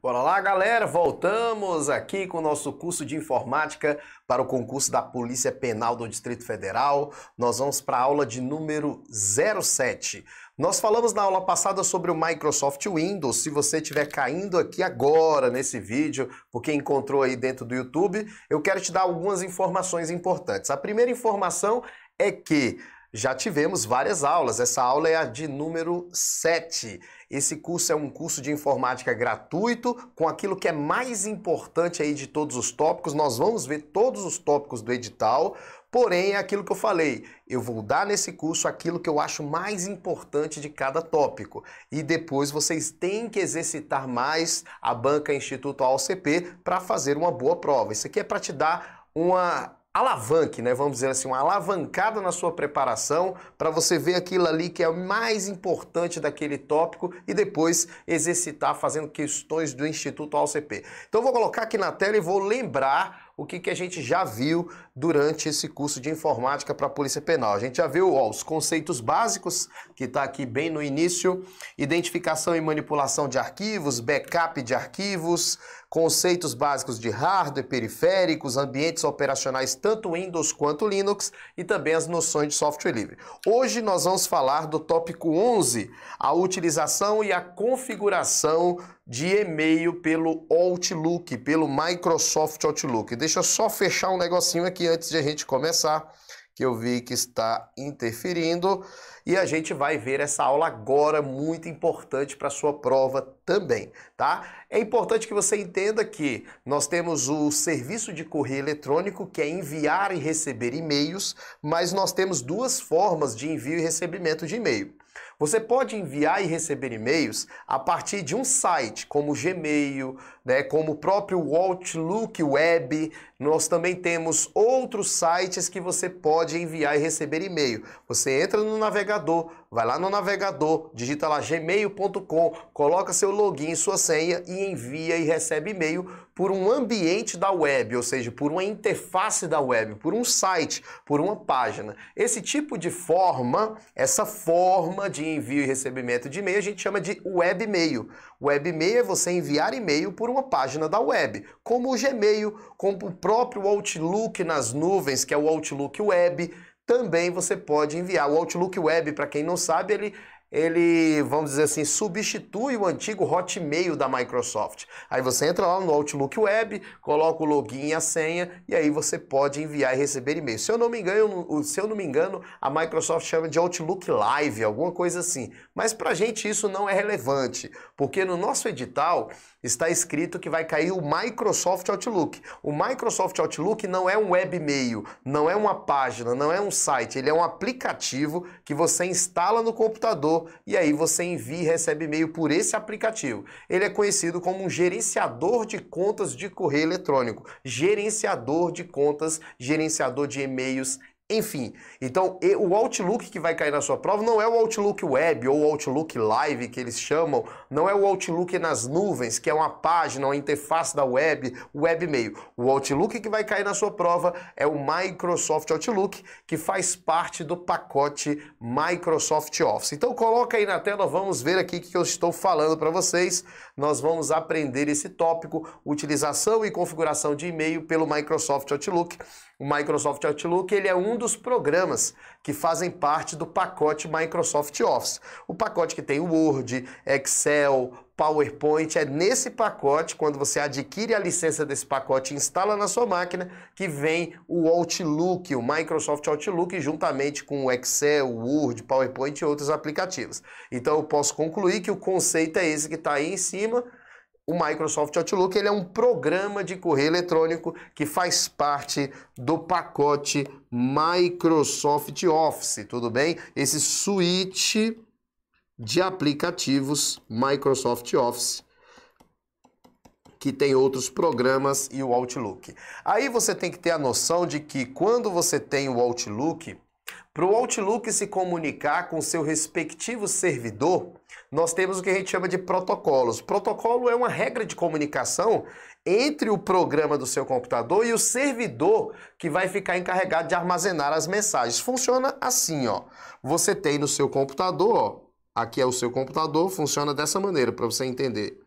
Bora lá, galera! Voltamos aqui com o nosso curso de informática para o concurso da Polícia Penal do Distrito Federal. Nós vamos para a aula de número 07. Nós falamos na aula passada sobre o Microsoft Windows. Se você estiver caindo aqui agora nesse vídeo, porque encontrou aí dentro do YouTube, eu quero te dar algumas informações importantes. A primeira informação é que já tivemos várias aulas. Essa aula é a de número 7 esse curso é um curso de informática gratuito, com aquilo que é mais importante aí de todos os tópicos. Nós vamos ver todos os tópicos do edital, porém é aquilo que eu falei, eu vou dar nesse curso aquilo que eu acho mais importante de cada tópico. E depois vocês têm que exercitar mais a banca Instituto AOCP para fazer uma boa prova. Isso aqui é para te dar uma alavanque, né? Vamos dizer assim, uma alavancada na sua preparação para você ver aquilo ali que é o mais importante daquele tópico e depois exercitar fazendo questões do Instituto ALCP. Então vou colocar aqui na tela e vou lembrar o que, que a gente já viu durante esse curso de informática para a Polícia Penal. A gente já viu ó, os conceitos básicos, que está aqui bem no início: identificação e manipulação de arquivos, backup de arquivos, conceitos básicos de hardware, periféricos, ambientes operacionais, tanto Windows quanto Linux, e também as noções de software livre. Hoje nós vamos falar do tópico 11, a utilização e a configuração de e-mail pelo Outlook, pelo Microsoft Outlook. Deixa eu só fechar um negocinho aqui antes de a gente começar, que eu vi que está interferindo, e a gente vai ver essa aula agora muito importante para sua prova também, tá? É importante que você entenda que nós temos o serviço de correio eletrônico, que é enviar e receber e-mails, mas nós temos duas formas de envio e recebimento de e-mail. Você pode enviar e receber e-mails a partir de um site, como Gmail, né, como o próprio Outlook Web. Nós também temos outros sites que você pode enviar e receber e-mail. Você entra no navegador, vai lá no navegador, digita lá gmail.com, coloca seu login e sua senha e envia e recebe e-mail por um ambiente da web, ou seja, por uma interface da web, por um site, por uma página. Esse tipo de forma, essa forma de envio e recebimento de e-mail, a gente chama de webmail. Webmail é você enviar e-mail por uma página da web, como o Gmail, como o próprio Outlook nas nuvens, que é o Outlook Web. Também você pode enviar. O Outlook Web, para quem não sabe, ele ele, vamos dizer assim, substitui o antigo Hotmail da Microsoft. Aí você entra lá no Outlook Web, coloca o login e a senha e aí você pode enviar e receber e-mail. Se eu não me engano, se eu não me engano, a Microsoft chama de Outlook Live, alguma coisa assim. Mas pra gente isso não é relevante, porque no nosso edital está escrito que vai cair o Microsoft Outlook. O Microsoft Outlook não é um webmail, não é uma página, não é um site, ele é um aplicativo que você instala no computador e aí você envia e recebe e-mail por esse aplicativo. Ele é conhecido como um gerenciador de contas de correio eletrônico, gerenciador de contas, gerenciador de e-mails, enfim, então o Outlook que vai cair na sua prova não é o Outlook Web ou o Outlook Live que eles chamam, não é o Outlook nas nuvens, que é uma página, uma interface da web, webmail. O Outlook que vai cair na sua prova é o Microsoft Outlook, que faz parte do pacote Microsoft Office. Então coloca aí na tela, vamos ver aqui o que eu estou falando para vocês. Nós vamos aprender esse tópico, utilização e configuração de e-mail pelo Microsoft Outlook. O Microsoft Outlook, ele é um dos programas que fazem parte do pacote Microsoft Office. O pacote que tem Word, Excel, PowerPoint, é nesse pacote, quando você adquire a licença desse pacote e instala na sua máquina, que vem o Outlook, o Microsoft Outlook, juntamente com o Excel, Word, PowerPoint e outros aplicativos. Então eu posso concluir que o conceito é esse que está aí em cima, o Microsoft Outlook ele é um programa de correio eletrônico que faz parte do pacote Microsoft Office, tudo bem? Esse suíte de aplicativos Microsoft Office que tem outros programas e o Outlook. Aí você tem que ter a noção de que quando você tem o Outlook, para o Outlook se comunicar com seu respectivo servidor, nós temos o que a gente chama de protocolos. Protocolo é uma regra de comunicação entre o programa do seu computador e o servidor que vai ficar encarregado de armazenar as mensagens. Funciona assim, ó. Você tem no seu computador, ó, aqui é o seu computador, funciona dessa maneira para você entender.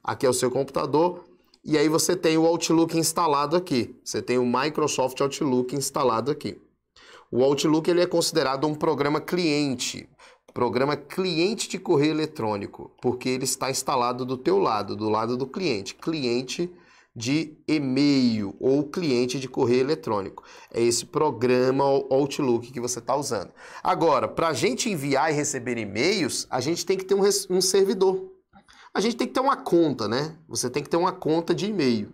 Aqui é o seu computador, e aí você tem o Outlook instalado aqui. Você tem o Microsoft Outlook instalado aqui. O Outlook ele é considerado um programa cliente, programa cliente de correio eletrônico, porque ele está instalado do teu lado, do lado do cliente, cliente de e-mail ou cliente de correio eletrônico. É esse programa Outlook que você está usando. Agora, para a gente enviar e receber e-mails, a gente tem que ter um, um servidor. A gente tem que ter uma conta, né? Você tem que ter uma conta de e-mail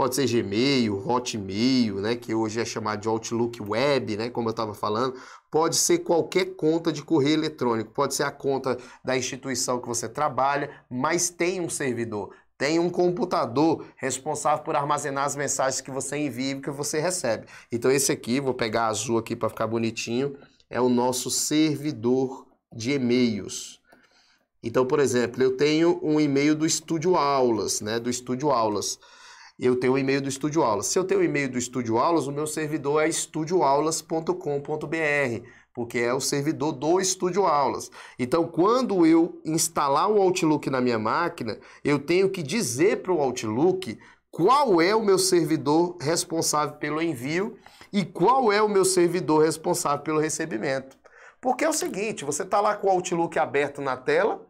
pode ser Gmail, Hotmail, né, que hoje é chamado de Outlook Web, né, como eu estava falando, pode ser qualquer conta de correio eletrônico, pode ser a conta da instituição que você trabalha, mas tem um servidor, tem um computador responsável por armazenar as mensagens que você envia e que você recebe. Então esse aqui, vou pegar azul aqui para ficar bonitinho, é o nosso servidor de e-mails. Então, por exemplo, eu tenho um e-mail do Estúdio Aulas, né, do Estúdio Aulas eu tenho o e-mail do Estúdio Aulas. Se eu tenho o e-mail do Estúdio Aulas, o meu servidor é estudioaulas.com.br, porque é o servidor do Estúdio Aulas. Então, quando eu instalar o Outlook na minha máquina, eu tenho que dizer para o Outlook qual é o meu servidor responsável pelo envio e qual é o meu servidor responsável pelo recebimento. Porque é o seguinte, você está lá com o Outlook aberto na tela,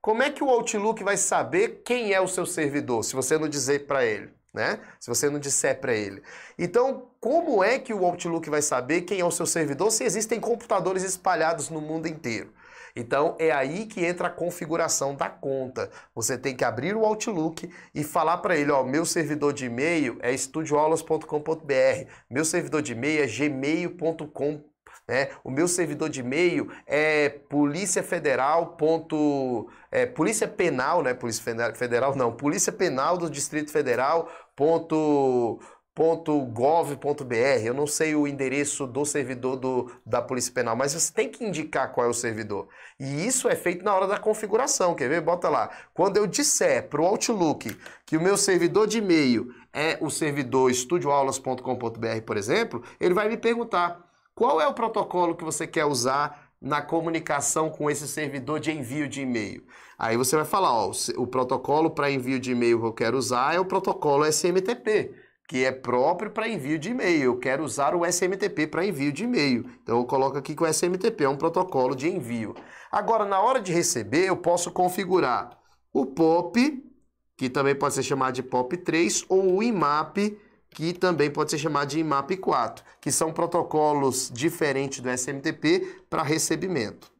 como é que o Outlook vai saber quem é o seu servidor se você não dizer para ele? né? Se você não disser para ele. Então, como é que o Outlook vai saber quem é o seu servidor se existem computadores espalhados no mundo inteiro? Então é aí que entra a configuração da conta. Você tem que abrir o Outlook e falar para ele, ó, meu servidor de e-mail é studioaulas.com.br, meu servidor de e-mail é gmail.com né? O meu servidor de e-mail é polícia federal é, polícia penal, né? Polícia federal não, polícia penal do Distrito Federal Ponto, .gov.br, eu não sei o endereço do servidor do, da Polícia Penal, mas você tem que indicar qual é o servidor. E isso é feito na hora da configuração, quer ver? Bota lá. Quando eu disser para o Outlook que o meu servidor de e-mail é o servidor estudioaulas.com.br, por exemplo, ele vai me perguntar qual é o protocolo que você quer usar na comunicação com esse servidor de envio de e-mail. Aí você vai falar, ó, o protocolo para envio de e-mail que eu quero usar é o protocolo SMTP, que é próprio para envio de e-mail. Eu quero usar o SMTP para envio de e-mail. Então eu coloco aqui que o SMTP é um protocolo de envio. Agora, na hora de receber, eu posso configurar o POP, que também pode ser chamado de POP3, ou o IMAP, que também pode ser chamado de IMAP 4, que são protocolos diferentes do SMTP para recebimento.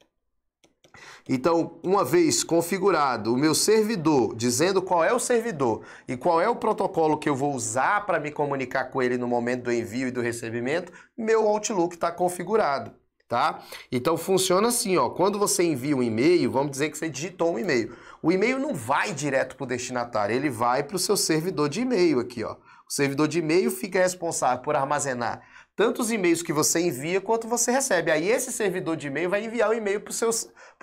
Então, uma vez configurado o meu servidor, dizendo qual é o servidor e qual é o protocolo que eu vou usar para me comunicar com ele no momento do envio e do recebimento, meu Outlook está configurado. Tá? Então funciona assim, ó. Quando você envia um e-mail, vamos dizer que você digitou um e-mail. O e-mail não vai direto para o destinatário, ele vai para o seu servidor de e-mail aqui, ó. O servidor de e-mail fica responsável por armazenar tanto os e-mails que você envia quanto você recebe. Aí esse servidor de e-mail vai enviar o e-mail para o seu,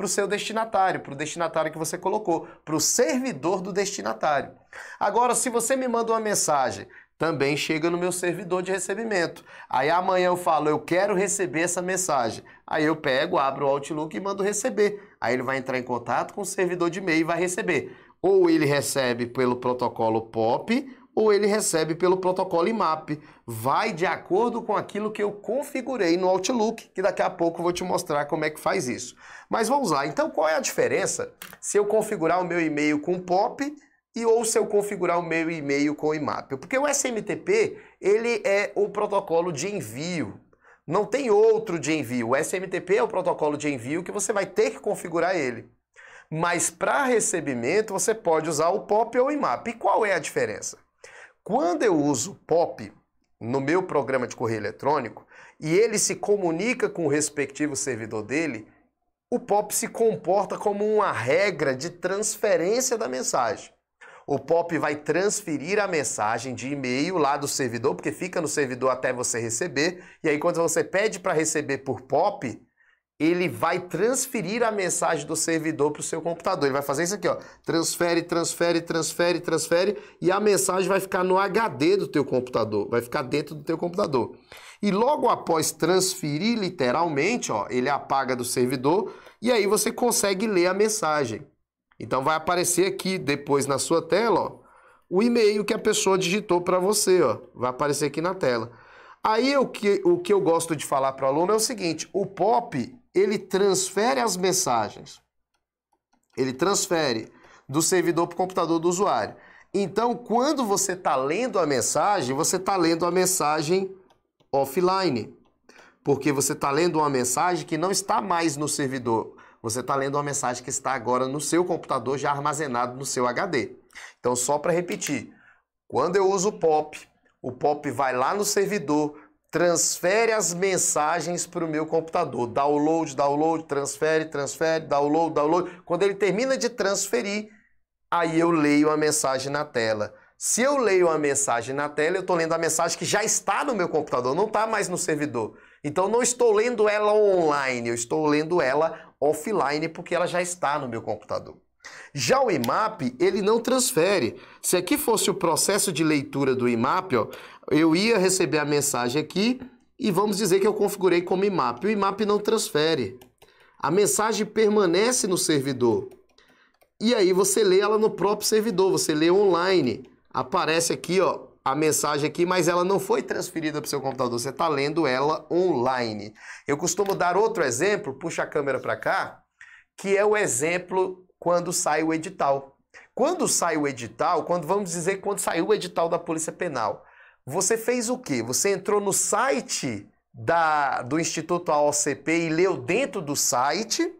seu destinatário, para o destinatário que você colocou, para o servidor do destinatário. Agora, se você me manda uma mensagem, também chega no meu servidor de recebimento. Aí amanhã eu falo, eu quero receber essa mensagem. Aí eu pego, abro o Outlook e mando receber. Aí ele vai entrar em contato com o servidor de e-mail e vai receber. Ou ele recebe pelo protocolo POP, ou ele recebe pelo protocolo IMAP. Vai de acordo com aquilo que eu configurei no Outlook, que daqui a pouco eu vou te mostrar como é que faz isso. Mas vamos lá, então qual é a diferença se eu configurar o meu e-mail com POP e ou se eu configurar o meu e-mail com IMAP? Porque o SMTP, ele é o protocolo de envio. Não tem outro de envio. O SMTP é o protocolo de envio que você vai ter que configurar ele. Mas para recebimento, você pode usar o POP ou o IMAP. E qual é a diferença? Quando eu uso POP no meu programa de correio eletrônico e ele se comunica com o respectivo servidor dele, o POP se comporta como uma regra de transferência da mensagem. O POP vai transferir a mensagem de e-mail lá do servidor, porque fica no servidor até você receber. E aí, quando você pede para receber por POP, ele vai transferir a mensagem do servidor para o seu computador. Ele vai fazer isso aqui, ó. Transfere, transfere, transfere, transfere, e a mensagem vai ficar no HD do teu computador, vai ficar dentro do teu computador. E logo após transferir literalmente, ó, ele apaga do servidor e aí você consegue ler a mensagem. Então vai aparecer aqui depois na sua tela, ó, o e-mail que a pessoa digitou para você, ó. Vai aparecer aqui na tela. Aí o que, o que eu gosto de falar para o aluno é o seguinte, o POP ele transfere as mensagens. Ele transfere do servidor para o computador do usuário. Então, quando você está lendo a mensagem, você está lendo a mensagem offline. Porque você está lendo uma mensagem que não está mais no servidor. Você está lendo uma mensagem que está agora no seu computador, já armazenado no seu HD. Então, só para repetir, quando eu uso o POP, o POP vai lá no servidor, transfere as mensagens para o meu computador. Download, download, transfere, transfere, download, download. Quando ele termina de transferir, aí eu leio a mensagem na tela. Se eu leio a mensagem na tela, eu estou lendo a mensagem que já está no meu computador, não está mais no servidor. Então não estou lendo ela online, eu estou lendo ela offline porque ela já está no meu computador. Já o IMAP, ele não transfere. Se aqui fosse o processo de leitura do IMAP, ó, eu ia receber a mensagem aqui e vamos dizer que eu configurei como IMAP. O IMAP não transfere. A mensagem permanece no servidor. E aí você lê ela no próprio servidor, você lê online. Aparece aqui, ó, a mensagem aqui, mas ela não foi transferida para o seu computador, você está lendo ela online. Eu costumo dar outro exemplo, puxa a câmera para cá, que é o exemplo quando sai o edital. Quando sai o edital, quando vamos dizer quando saiu o edital da Polícia Penal, você fez o quê? Você entrou no site da, do Instituto AOCP e leu dentro do site?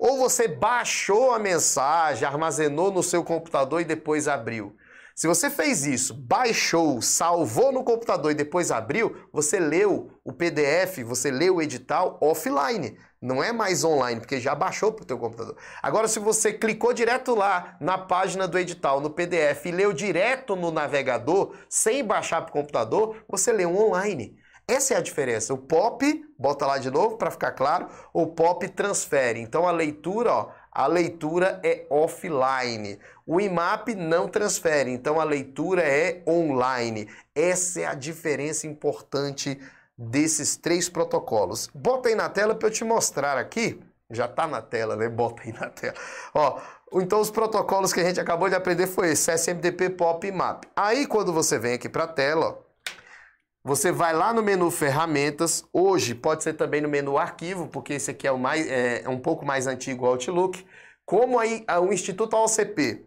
Ou você baixou a mensagem, armazenou no seu computador e depois abriu? Se você fez isso, baixou, salvou no computador e depois abriu, você leu o PDF, você leu o edital offline. Não é mais online, porque já baixou para o teu computador. Agora, se você clicou direto lá na página do edital, no PDF, e leu direto no navegador, sem baixar para o computador, você leu online. Essa é a diferença. O POP, bota lá de novo para ficar claro, o POP transfere. Então a leitura, ó, a leitura é offline. O IMAP não transfere, então a leitura é online. Essa é a diferença importante desses três protocolos. Bota aí na tela para eu te mostrar aqui. Já está na tela, né? Bota aí na tela. Ó, então os protocolos que a gente acabou de aprender foi esse, SMTP, POP e MAP. Aí quando você vem aqui para a tela, ó, você vai lá no menu ferramentas, hoje pode ser também no menu arquivo, porque esse aqui é, o mais, é, é um pouco mais antigo Outlook. Como aí, o Instituto OCP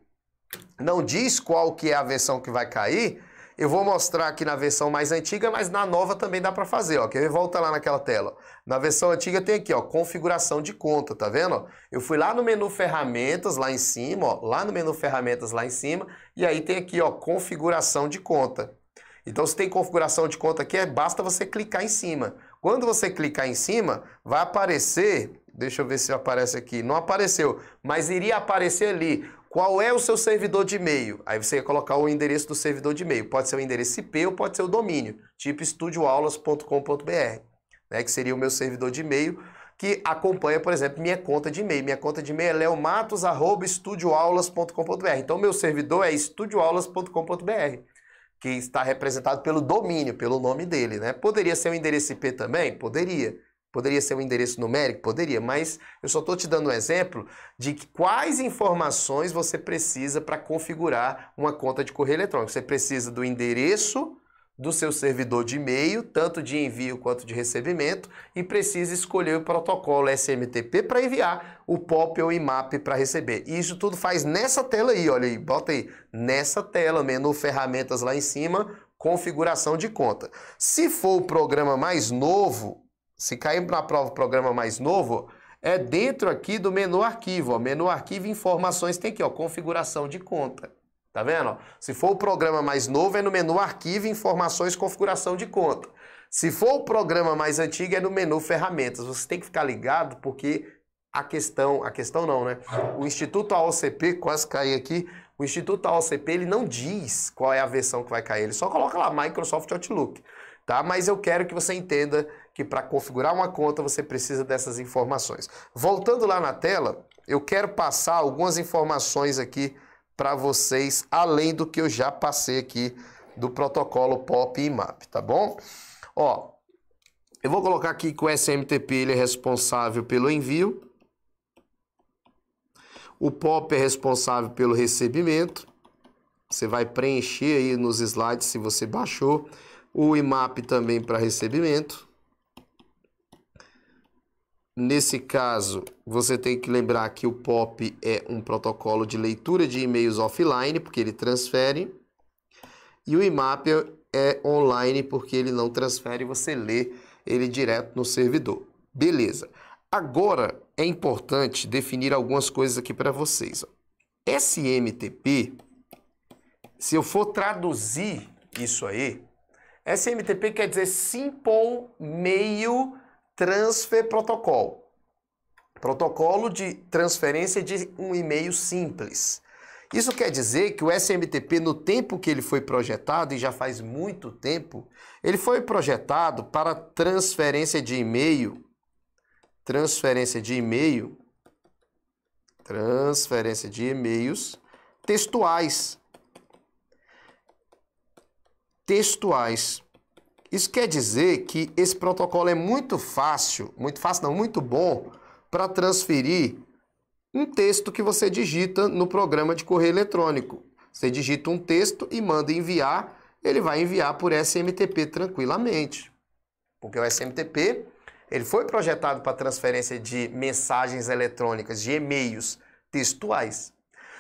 não diz qual que é a versão que vai cair, eu vou mostrar aqui na versão mais antiga, mas na nova também dá para fazer, ó. Quer ver? Volta lá naquela tela. Na versão antiga tem aqui, ó, configuração de conta, tá vendo? Eu fui lá no menu ferramentas, lá em cima, ó, lá no menu ferramentas, lá em cima, e aí tem aqui, ó, configuração de conta. Então, se tem configuração de conta aqui, é, basta você clicar em cima. Quando você clicar em cima, vai aparecer, deixa eu ver se aparece aqui, não apareceu, mas iria aparecer ali qual é o seu servidor de e-mail? Aí você ia colocar o endereço do servidor de e-mail. Pode ser o endereço IP ou pode ser o domínio, tipo estudioaulas.com.br, né, que seria o meu servidor de e-mail que acompanha, por exemplo, minha conta de e-mail. Minha conta de e-mail é leomatos.estudioaulas.com.br. Então, meu servidor é estudioaulas.com.br, que está representado pelo domínio, pelo nome dele. Né? Poderia ser o endereço IP também? Poderia. Poderia ser um endereço numérico? Poderia, mas eu só estou te dando um exemplo de quais informações você precisa para configurar uma conta de correio eletrônico. Você precisa do endereço do seu servidor de e-mail, tanto de envio quanto de recebimento, e precisa escolher o protocolo SMTP para enviar, o POP ou IMAP para receber. E isso tudo faz nessa tela aí, olha aí, bota aí, nessa tela, menu ferramentas lá em cima, configuração de conta. Se for o programa mais novo, se cair na prova o programa mais novo, é dentro aqui do menu arquivo. Ó. Menu arquivo informações tem aqui, ó, configuração de conta. Tá vendo? Se for o programa mais novo, é no menu arquivo informações configuração de conta. Se for o programa mais antigo, é no menu ferramentas. Você tem que ficar ligado porque a questão, a questão não, né? O Instituto AOCP, quase caí aqui, o Instituto AOCP ele não diz qual é a versão que vai cair, ele só coloca lá Microsoft Outlook, tá? Mas eu quero que você entenda que para configurar uma conta você precisa dessas informações. Voltando lá na tela, eu quero passar algumas informações aqui para vocês, além do que eu já passei aqui do protocolo POP e MAP, tá bom? Ó, eu vou colocar aqui que o SMTP ele é responsável pelo envio, o POP é responsável pelo recebimento, você vai preencher aí nos slides se você baixou, o IMAP também para recebimento, Nesse caso, você tem que lembrar que o POP é um protocolo de leitura de e-mails offline, porque ele transfere, e o IMAP é online, porque ele não transfere, você lê ele direto no servidor. Beleza. Agora é importante definir algumas coisas aqui para vocês. SMTP, se eu for traduzir isso aí, SMTP quer dizer Simple Mail Transfer Protocol. Protocolo de transferência de um e-mail simples. Isso quer dizer que o SMTP, no tempo que ele foi projetado, e já faz muito tempo, ele foi projetado para transferência de e-mail, transferência de e-mail, transferência de e-mails textuais. Textuais. Isso quer dizer que esse protocolo é muito fácil, muito fácil não, muito bom para transferir um texto que você digita no programa de correio eletrônico. Você digita um texto e manda enviar, ele vai enviar por SMTP tranquilamente. Porque o SMTP, ele foi projetado para transferência de mensagens eletrônicas, de e-mails textuais.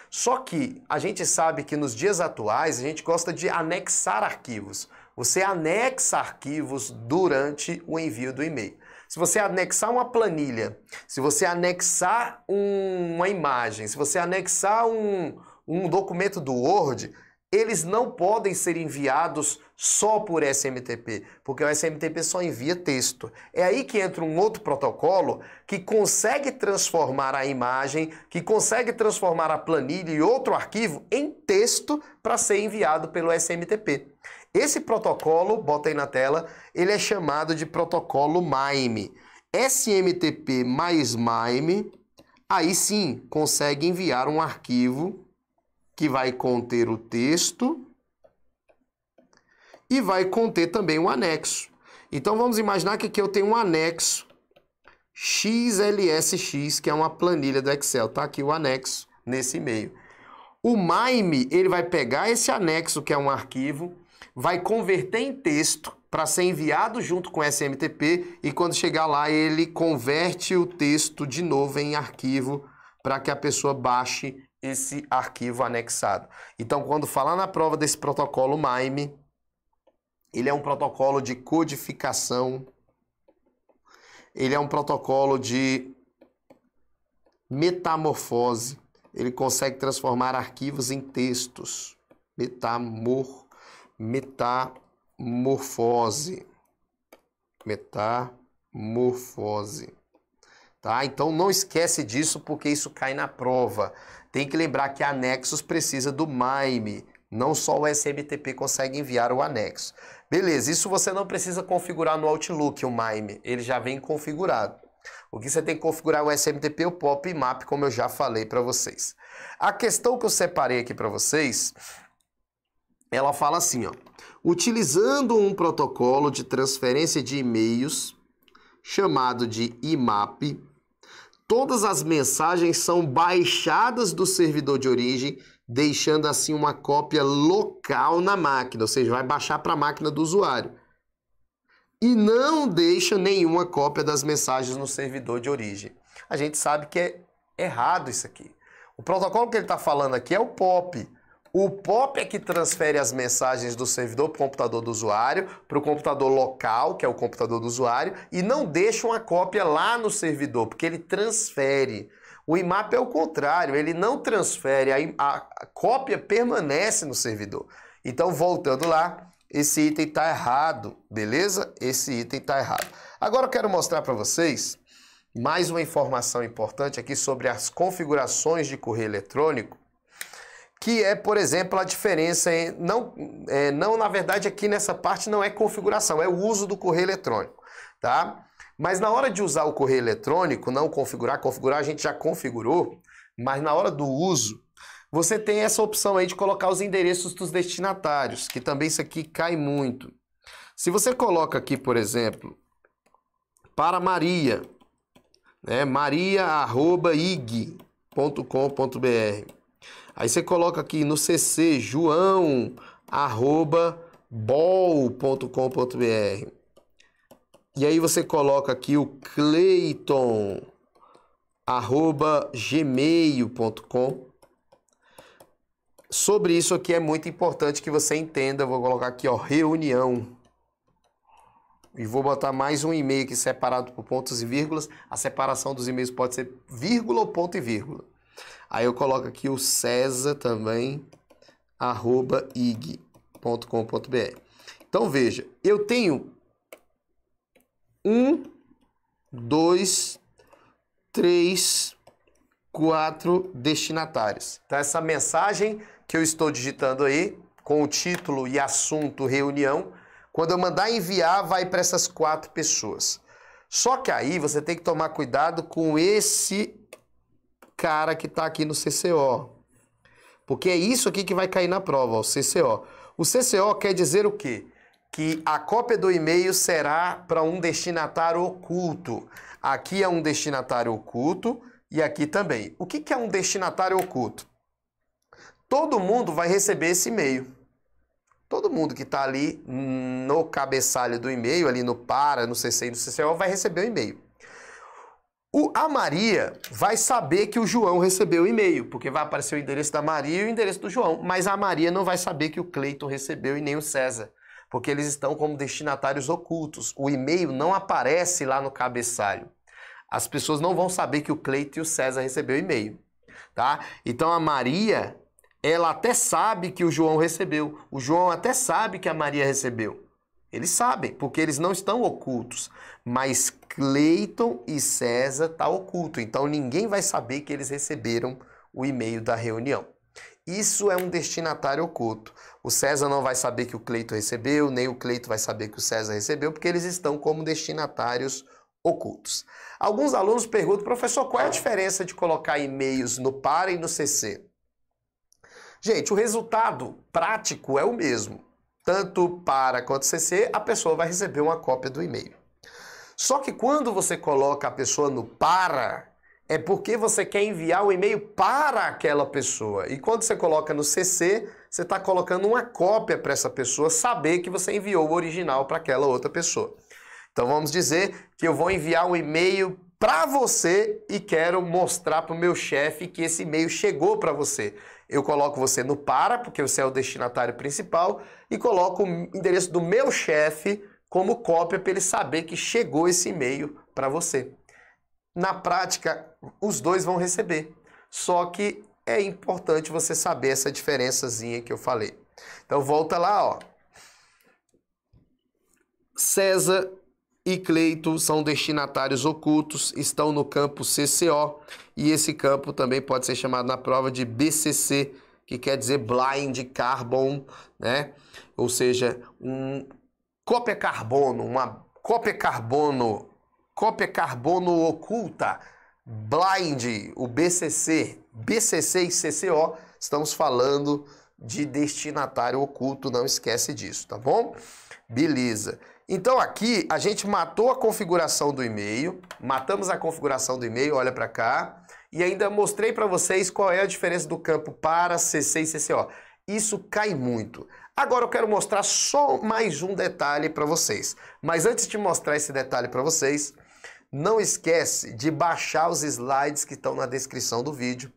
Só que a gente sabe que nos dias atuais a gente gosta de anexar arquivos. Você anexa arquivos durante o envio do e-mail. Se você anexar uma planilha, se você anexar um, uma imagem, se você anexar um, um documento do Word, eles não podem ser enviados só por SMTP, porque o SMTP só envia texto. É aí que entra um outro protocolo que consegue transformar a imagem, que consegue transformar a planilha e outro arquivo em texto para ser enviado pelo SMTP. Esse protocolo, bota aí na tela, ele é chamado de protocolo MIME. SMTP mais MIME, aí sim consegue enviar um arquivo que vai conter o texto e vai conter também um anexo. Então vamos imaginar que aqui eu tenho um anexo XLSX, que é uma planilha do Excel. Tá aqui o anexo nesse e-mail. O MIME, ele vai pegar esse anexo, que é um arquivo, vai converter em texto para ser enviado junto com SMTP e quando chegar lá ele converte o texto de novo em arquivo para que a pessoa baixe esse arquivo anexado. Então, quando falar na prova desse protocolo MIME, ele é um protocolo de codificação, ele é um protocolo de metamorfose, ele consegue transformar arquivos em textos. Metamorfose metamorfose. Metamorfose. Tá? Então não esquece disso porque isso cai na prova. Tem que lembrar que anexos precisa do MIME. Não só o SMTP consegue enviar o anexo. Beleza, isso você não precisa configurar no Outlook, o MIME. Ele já vem configurado. O que você tem que configurar é o SMTP, o POP e MAP, como eu já falei para vocês. A questão que eu separei aqui para vocês ela fala assim, ó, utilizando um protocolo de transferência de e-mails chamado de IMAP, todas as mensagens são baixadas do servidor de origem, deixando assim uma cópia local na máquina, ou seja, vai baixar para a máquina do usuário. E não deixa nenhuma cópia das mensagens no servidor de origem. A gente sabe que é errado isso aqui. O protocolo que ele está falando aqui é o POP o POP é que transfere as mensagens do servidor para o computador do usuário, para o computador local, que é o computador do usuário, e não deixa uma cópia lá no servidor, porque ele transfere. O IMAP é o contrário, ele não transfere, a, a cópia permanece no servidor. Então, voltando lá, esse item está errado, beleza? Esse item está errado. Agora eu quero mostrar para vocês mais uma informação importante aqui sobre as configurações de correio eletrônico que é, por exemplo, a diferença em, não, é, não, na verdade, aqui nessa parte não é configuração, é o uso do correio eletrônico, tá? Mas na hora de usar o correio eletrônico, não configurar, configurar a gente já configurou, mas na hora do uso, você tem essa opção aí de colocar os endereços dos destinatários, que também isso aqui cai muito. Se você coloca aqui, por exemplo, para Maria, né, maria.ig.com.br, Aí você coloca aqui no cc joão arroba bol.com.br. E aí você coloca aqui o Cleiton arroba gmail.com. Sobre isso aqui é muito importante que você entenda. Eu vou colocar aqui, ó, reunião. E vou botar mais um e-mail aqui separado por pontos e vírgulas. A separação dos e-mails pode ser vírgula ou ponto e vírgula. Aí eu coloco aqui o César também, arroba ig.com.br. Então veja, eu tenho um, dois, três, quatro destinatários. Então essa mensagem que eu estou digitando aí, com o título e assunto reunião, quando eu mandar enviar, vai para essas quatro pessoas. Só que aí você tem que tomar cuidado com esse cara que está aqui no CCO. Porque é isso aqui que vai cair na prova, ó, o CCO. O CCO quer dizer o quê? Que a cópia do e-mail será para um destinatário oculto. Aqui é um destinatário oculto e aqui também. O que, que é um destinatário oculto? Todo mundo vai receber esse e-mail. Todo mundo que está ali no cabeçalho do e-mail, ali no para, no CC e no CCO, vai receber o e-mail. O, a Maria vai saber que o João recebeu o e-mail, porque vai aparecer o endereço da Maria e o endereço do João. Mas a Maria não vai saber que o Cleiton recebeu e nem o César, porque eles estão como destinatários ocultos. O e-mail não aparece lá no cabeçalho. As pessoas não vão saber que o Cleiton e o César recebeu o e-mail, tá? Então a Maria, ela até sabe que o João recebeu. O João até sabe que a Maria recebeu. Eles sabem, porque eles não estão ocultos. Mas Cleiton e César estão tá oculto. Então ninguém vai saber que eles receberam o e-mail da reunião. Isso é um destinatário oculto. O César não vai saber que o Cleiton recebeu, nem o Cleito vai saber que o César recebeu, porque eles estão como destinatários ocultos. Alguns alunos perguntam, professor, qual é a diferença de colocar e-mails no PARA e no CC? Gente, o resultado prático é o mesmo tanto para quanto CC, a pessoa vai receber uma cópia do e-mail. Só que quando você coloca a pessoa no para, é porque você quer enviar o e-mail para aquela pessoa. E quando você coloca no CC, você está colocando uma cópia para essa pessoa saber que você enviou o original para aquela outra pessoa. Então vamos dizer que eu vou enviar um e-mail para você e quero mostrar para o meu chefe que esse e-mail chegou para você eu coloco você no para, porque você é o destinatário principal, e coloco o endereço do meu chefe como cópia para ele saber que chegou esse e-mail para você. Na prática, os dois vão receber. Só que é importante você saber essa diferençazinha que eu falei. Então volta lá, ó. César e Cleito são destinatários ocultos, estão no campo CCO e esse campo também pode ser chamado na prova de BCC, que quer dizer Blind Carbon, né? Ou seja, um cópia carbono, uma cópia carbono, cópia carbono oculta, Blind, o BCC, BCC e CCO, estamos falando de destinatário oculto, não esquece disso, tá bom? Beleza. Então aqui a gente matou a configuração do e-mail, matamos a configuração do e-mail, olha para cá, e ainda mostrei para vocês qual é a diferença do campo para CC e CCO. Isso cai muito. Agora eu quero mostrar só mais um detalhe para vocês. Mas antes de mostrar esse detalhe para vocês, não esquece de baixar os slides que estão na descrição do vídeo.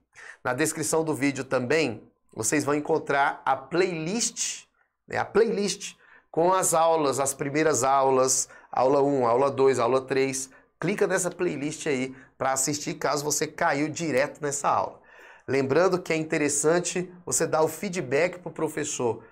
Na descrição do vídeo também vocês vão encontrar a playlist, né, a playlist com as aulas, as primeiras aulas, aula 1, aula 2, aula 3. Clica nessa playlist aí para assistir caso você caiu direto nessa aula. Lembrando que é interessante você dar o feedback para o professor.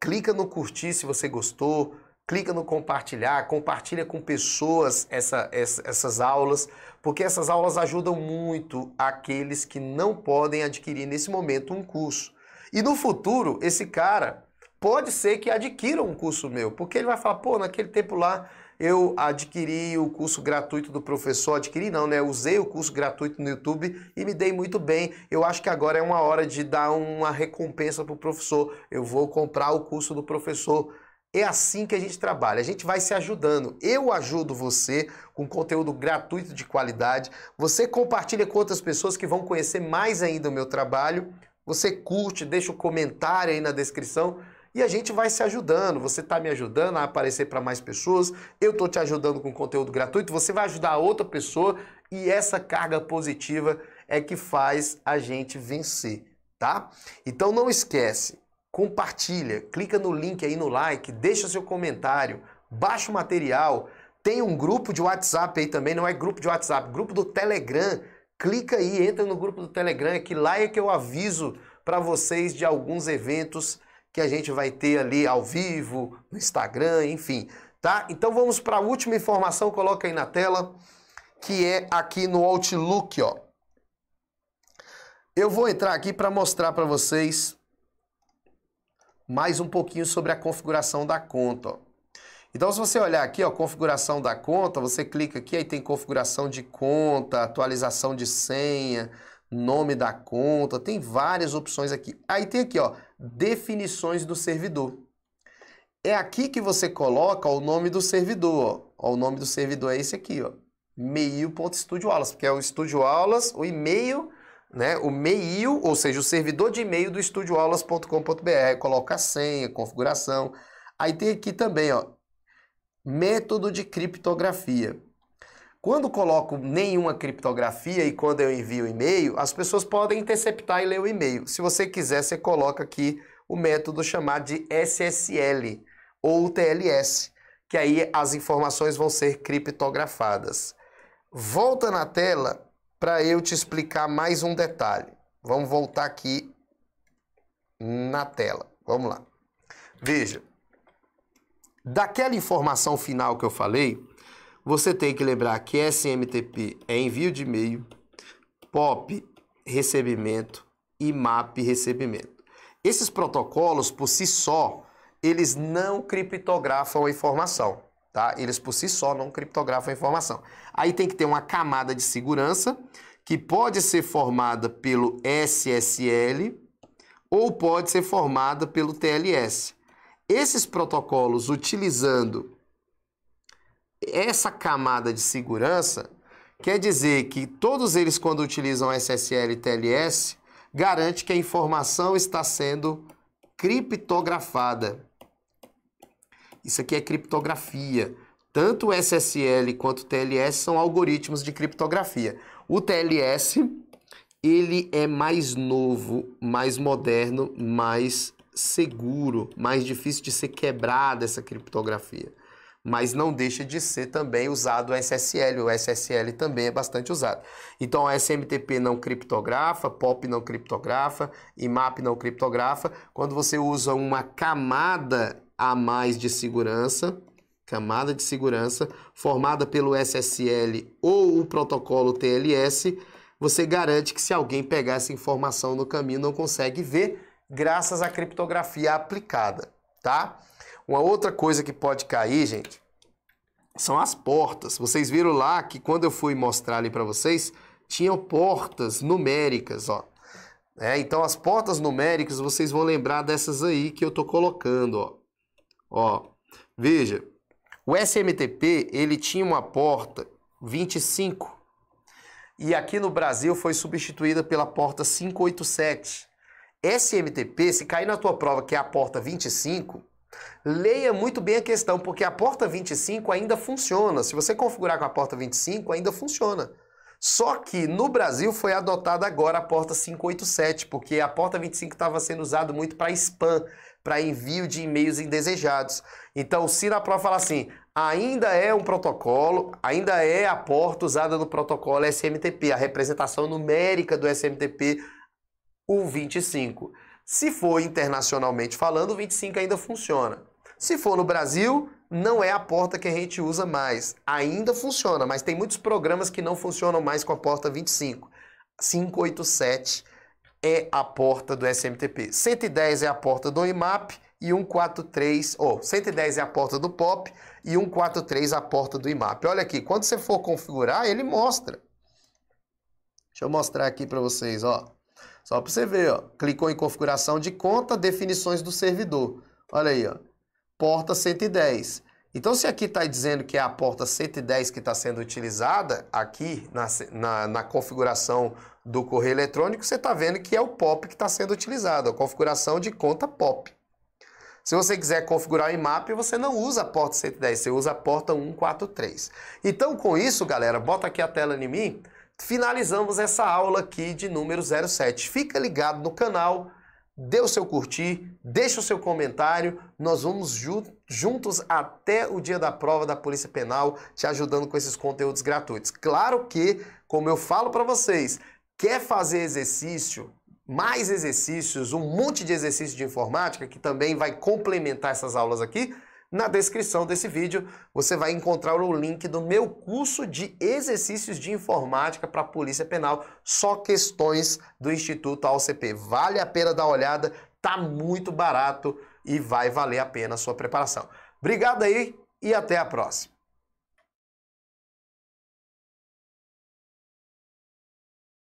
Clica no curtir se você gostou, clica no compartilhar, compartilha com pessoas essa, essa, essas aulas, porque essas aulas ajudam muito aqueles que não podem adquirir nesse momento um curso. E no futuro, esse cara pode ser que adquira um curso meu, porque ele vai falar, pô, naquele tempo lá eu adquiri o curso gratuito do professor, adquiri não, né? Usei o curso gratuito no YouTube e me dei muito bem. Eu acho que agora é uma hora de dar uma recompensa para o professor. Eu vou comprar o curso do professor. É assim que a gente trabalha, a gente vai se ajudando. Eu ajudo você com conteúdo gratuito de qualidade. Você compartilha com outras pessoas que vão conhecer mais ainda o meu trabalho. Você curte, deixa o um comentário aí na descrição e a gente vai se ajudando. Você está me ajudando a aparecer para mais pessoas, eu estou te ajudando com conteúdo gratuito, você vai ajudar outra pessoa e essa carga positiva é que faz a gente vencer, tá? Então não esquece, compartilha, clica no link aí no like, deixa seu comentário, baixa o material, tem um grupo de WhatsApp aí também, não é grupo de WhatsApp, grupo do Telegram. Clica aí, entra no grupo do Telegram, que lá é que eu aviso para vocês de alguns eventos que a gente vai ter ali ao vivo, no Instagram, enfim, tá? Então vamos para a última informação, coloca aí na tela, que é aqui no Outlook, ó. Eu vou entrar aqui para mostrar para vocês mais um pouquinho sobre a configuração da conta. Ó. Então, se você olhar aqui, ó, configuração da conta, você clica aqui, aí tem configuração de conta, atualização de senha, nome da conta, tem várias opções aqui. Aí tem aqui, ó, definições do servidor. É aqui que você coloca o nome do servidor, ó. ó o nome do servidor é esse aqui, ó. Meio.studioaulas, porque é o studioaulas, o e-mail, né? O mail, ou seja, o servidor de e-mail do studioaulas.com.br, coloca a senha, configuração. Aí tem aqui também, ó, método de criptografia. Quando coloco nenhuma criptografia e quando eu envio e-mail, as pessoas podem interceptar e ler o e-mail. Se você quiser, você coloca aqui o método chamado de SSL ou TLS, que aí as informações vão ser criptografadas. Volta na tela para eu te explicar mais um detalhe. Vamos voltar aqui na tela. Vamos lá. Veja, daquela informação final que eu falei, você tem que lembrar que SMTP é envio de e-mail, POP recebimento e MAP recebimento. Esses protocolos por si só, eles não criptografam a informação, tá? Eles por si só não criptografam a informação. Aí tem que ter uma camada de segurança que pode ser formada pelo SSL ou pode ser formada pelo TLS. Esses protocolos utilizando essa camada de segurança quer dizer que todos eles, quando utilizam SSL e TLS, garante que a informação está sendo criptografada. Isso aqui é criptografia. Tanto o SSL quanto o TLS são algoritmos de criptografia. O TLS, ele é mais novo, mais moderno, mais seguro, mais difícil de ser quebrada essa criptografia mas não deixa de ser também usado o SSL. O SSL também é bastante usado. Então, a SMTP não criptografa, POP não criptografa, IMAP não criptografa. Quando você usa uma camada a mais de segurança, camada de segurança formada pelo SSL ou o protocolo TLS, você garante que se alguém pegar essa informação no caminho não consegue ver graças à criptografia aplicada, tá? Uma outra coisa que pode cair, gente, são as portas. Vocês viram lá que quando eu fui mostrar ali para vocês, tinham portas numéricas, ó. É, então as portas numéricas vocês vão lembrar dessas aí que eu tô colocando, ó. Ó, veja, o SMTP ele tinha uma porta 25 e aqui no Brasil foi substituída pela porta 587. SMTP, se cair na tua prova que é a porta 25, Leia muito bem a questão, porque a porta 25 ainda funciona. Se você configurar com a porta 25, ainda funciona. Só que no Brasil foi adotada agora a porta 587, porque a porta 25 estava sendo usada muito para spam, para envio de e-mails indesejados. Então, se na prova falar assim, ainda é um protocolo, ainda é a porta usada no protocolo SMTP, a representação numérica do SMTP, o 25. Se for internacionalmente falando, o 25 ainda funciona. Se for no Brasil, não é a porta que a gente usa mais. Ainda funciona, mas tem muitos programas que não funcionam mais com a porta 25. 587 é a porta do SMTP. 110 é a porta do IMAP e 143, ou oh, 110 é a porta do POP e 143 é a porta do IMAP. Olha aqui, quando você for configurar, ele mostra. Deixa eu mostrar aqui para vocês, ó. Só para você ver, ó. Clicou em configuração de conta, definições do servidor. Olha aí, ó. Porta 110. Então, se aqui está dizendo que é a porta 110 que está sendo utilizada, aqui na, na, na, configuração do correio eletrônico, você está vendo que é o POP que está sendo utilizado, a configuração de conta POP. Se você quiser configurar o IMAP, você não usa a porta 110, você usa a porta 143. Então, com isso, galera, bota aqui a tela em mim finalizamos essa aula aqui de número 07. Fica ligado no canal, dê o seu curtir, deixa o seu comentário. Nós vamos ju juntos até o dia da prova da Polícia Penal, te ajudando com esses conteúdos gratuitos. Claro que, como eu falo para vocês, quer fazer exercício, mais exercícios, um monte de exercício de informática que também vai complementar essas aulas aqui, na descrição desse vídeo você vai encontrar o link do meu curso de exercícios de informática para a Polícia Penal, só questões do Instituto AOCP. Vale a pena dar uma olhada, tá muito barato e vai valer a pena a sua preparação. Obrigado aí e até a próxima.